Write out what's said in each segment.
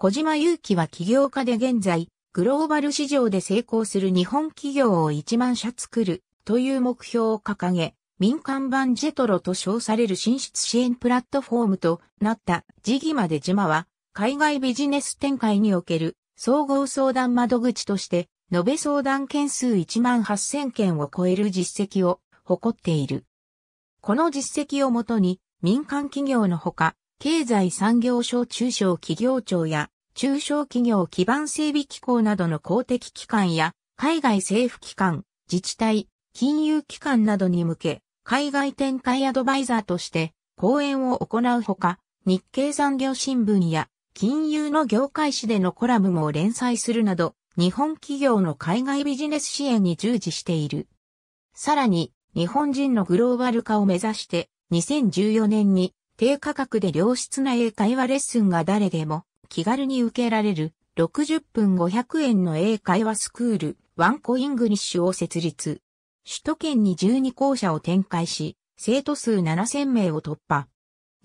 小島祐希は起業家で現在、グローバル市場で成功する日本企業を1万社作るという目標を掲げ、民間版ジェトロと称される進出支援プラットフォームとなったジギマで島は、海外ビジネス展開における総合相談窓口として、延べ相談件数1万8000件を超える実績を誇っている。この実績をもとに、民間企業のほか、経済産業省中小企業庁や中小企業基盤整備機構などの公的機関や海外政府機関、自治体、金融機関などに向け、海外展開アドバイザーとして講演を行うほか、日経産業新聞や金融の業界誌でのコラムも連載するなど、日本企業の海外ビジネス支援に従事している。さらに、日本人のグローバル化を目指して、2014年に低価格で良質な英会話レッスンが誰でも気軽に受けられる60分500円の英会話スクールワンコイングリッシュを設立。首都圏に12校舎を展開し、生徒数7000名を突破。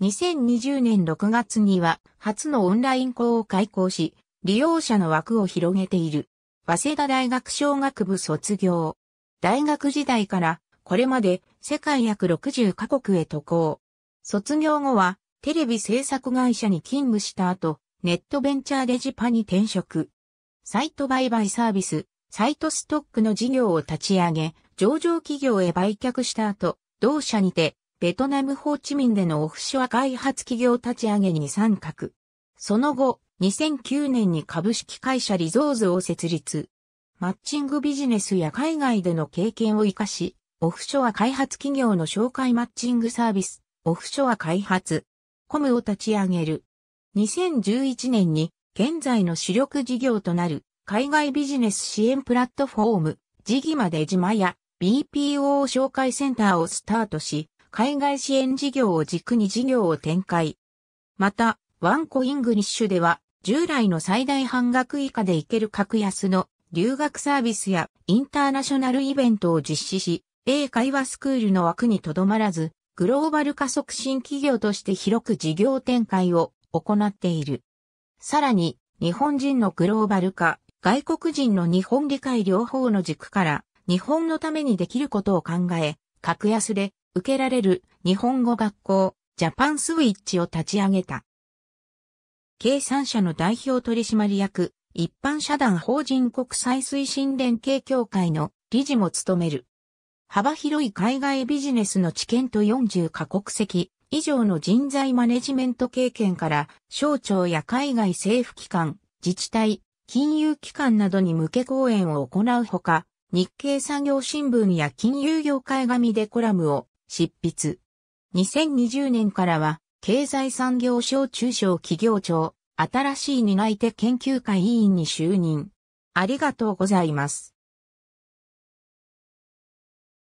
2020年6月には初のオンライン校を開校し、利用者の枠を広げている。早稲田大学商学部卒業。大学時代からこれまで世界約60カ国へ渡航。卒業後は、テレビ制作会社に勤務した後、ネットベンチャーデジパに転職。サイト売買サービス、サイトストックの事業を立ち上げ、上場企業へ売却した後、同社にて、ベトナムホーチミンでのオフショア開発企業立ち上げに参画。その後、2009年に株式会社リゾーズを設立。マッチングビジネスや海外での経験を活かし、オフショア開発企業の紹介マッチングサービスオフショア開発、コムを立ち上げる。2011年に現在の主力事業となる海外ビジネス支援プラットフォーム、ジギマで島や BPO 紹介センターをスタートし、海外支援事業を軸に事業を展開。また、ワンコイングリッシュでは、従来の最大半額以下で行ける格安の留学サービスやインターナショナルイベントを実施し、英会話スクールの枠にとどまらず、グローバル化促進企業として広く事業展開を行っている。さらに、日本人のグローバル化、外国人の日本理解両方の軸から、日本のためにできることを考え、格安で受けられる日本語学校、ジャパンスウィッチを立ち上げた。計算社の代表取締役、一般社団法人国際推進連携協会の理事も務める。幅広い海外ビジネスの知見と40カ国籍以上の人材マネジメント経験から省庁や海外政府機関、自治体、金融機関などに向け講演を行うほか、日経産業新聞や金融業界紙でコラムを執筆。2020年からは、経済産業省中小企業庁、新しい担い手研究会委員に就任。ありがとうございます。